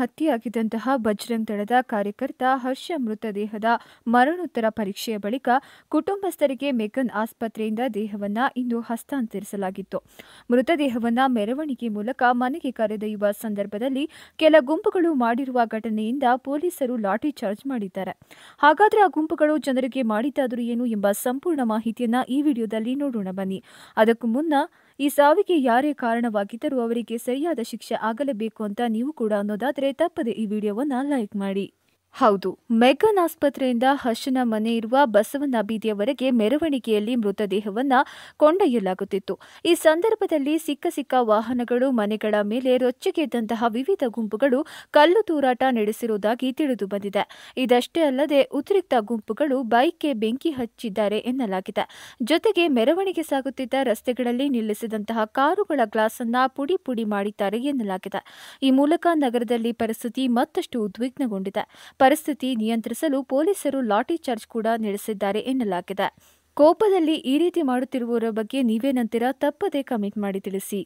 ಹತ್ಯೆಯಾಗಿದ್ದಂತಹ ಬಜರಂಗ್ ದಳದ ಕಾರ್ಯಕರ್ತ ಹರ್ಷ ಮೃತದೇಹದ ಮರಣೋತ್ತರ ಪರೀಕ್ಷೆಯ ಬಳಿಕ ಕುಟುಂಬಸ್ಥರಿಗೆ ಮೆಗನ್ ಆಸ್ಪತ್ರೆಯಿಂದ ದೇಹವನ್ನ ಇಂದು ಹಸ್ತಾಂತರಿಸಲಾಗಿತ್ತು ಮೃತದೇಹವನ್ನ ಮೆರವಣಿಗೆ ಮೂಲಕ ಮನೆಗೆ ಕರೆದೊಯ್ಯುವ ಸಂದರ್ಭದಲ್ಲಿ ಕೆಲ ಗುಂಪುಗಳು ಮಾಡಿರುವ ಘಟನೆಯಿಂದ ಪೊಲೀಸರು ಲಾಠಿ ಚಾರ್ಜ್ ಮಾಡಿದ್ದಾರೆ ಹಾಗಾದ್ರೆ ಆ ಗುಂಪುಗಳು ಜನರಿಗೆ ಮಾಡಿದ್ದಾದರೂ ಏನು ಎಂಬ ಸಂಪೂರ್ಣ ಮಾಹಿತಿಯನ್ನ ಈ ವಿಡಿಯೋದಲ್ಲಿ ನೋಡೋಣ ಬನ್ನಿ ಅದಕ್ಕೂ ಮುನ್ನ ಈ ಸಾವಿಗೆ ಯಾರೇ ಕಾರಣವಾಗಿದ್ದರೂ ಅವರಿಗೆ ಸರಿಯಾದ ಶಿಕ್ಷೆ ಆಗಲೇಬೇಕು ಅಂತ ನೀವು ಕೂಡ ಅನ್ನೋದಾದರೆ ತಪ್ಪದೆ ಈ ವಿಡಿಯೋವನ್ನು ಲೈಕ್ ಮಾಡಿ ಹೌದು ಮೆಗನ್ ಆಸ್ಪತ್ರೆಯಿಂದ ಹರ್ಷನ ಮನೆ ಇರುವ ಬಸವನ ಬೀದಿಯವರೆಗೆ ಮೆರವಣಿಗೆಯಲ್ಲಿ ಮೃತದೇಹವನ್ನು ಕೊಂಡೊಯ್ಯಲಾಗುತ್ತಿತ್ತು ಈ ಸಂದರ್ಭದಲ್ಲಿ ಸಿಕ್ಕ ಸಿಕ್ಕ ವಾಹನಗಳು ಮನೆಗಳ ಮೇಲೆ ರೊಚ್ಚಿಗೆದ್ದಂತಹ ವಿವಿಧ ಗುಂಪುಗಳು ಕಲ್ಲು ತೂರಾಟ ನಡೆಸಿರುವುದಾಗಿ ತಿಳಿದು ಬಂದಿದೆ ಇದಷ್ಟೇ ಅಲ್ಲದೆ ಉದ್ರಿಕ್ತ ಗುಂಪುಗಳು ಬೈಕ್ಗೆ ಬೆಂಕಿ ಹಚ್ಚಿದ್ದಾರೆ ಎನ್ನಲಾಗಿದೆ ಜೊತೆಗೆ ಮೆರವಣಿಗೆ ಸಾಗುತ್ತಿದ್ದ ರಸ್ತೆಗಳಲ್ಲಿ ನಿಲ್ಲಿಸಿದಂತಹ ಕಾರುಗಳ ಗ್ಲಾಸ್ ಅನ್ನ ಪುಡಿ ಪುಡಿ ಮಾಡಿದ್ದಾರೆ ಎನ್ನಲಾಗಿದೆ ಈ ಮೂಲಕ ನಗರದಲ್ಲಿ ಪರಿಸ್ಥಿತಿ ಮತ್ತಷ್ಟು ಉದ್ವಿಗ್ನಗೊಂಡಿದೆ ಪರಿಸ್ಥಿತಿ ನಿಯಂತ್ರಿಸಲು ಪೊಲೀಸರು ಲಾಠಿ ಚಾರ್ಜ್ ಕೂಡ ನಡೆಸಿದ್ದಾರೆ ಎನ್ನಲಾಗಿದೆ ಕೋಪದಲ್ಲಿ ಈ ರೀತಿ ಮಾಡುತ್ತಿರುವವರ ಬಗ್ಗೆ ನೀವೇನಂತೀರಾ ತಪ್ಪದೇ ಕಮೆಂಟ್ ಮಾಡಿ ತಿಳಿಸಿ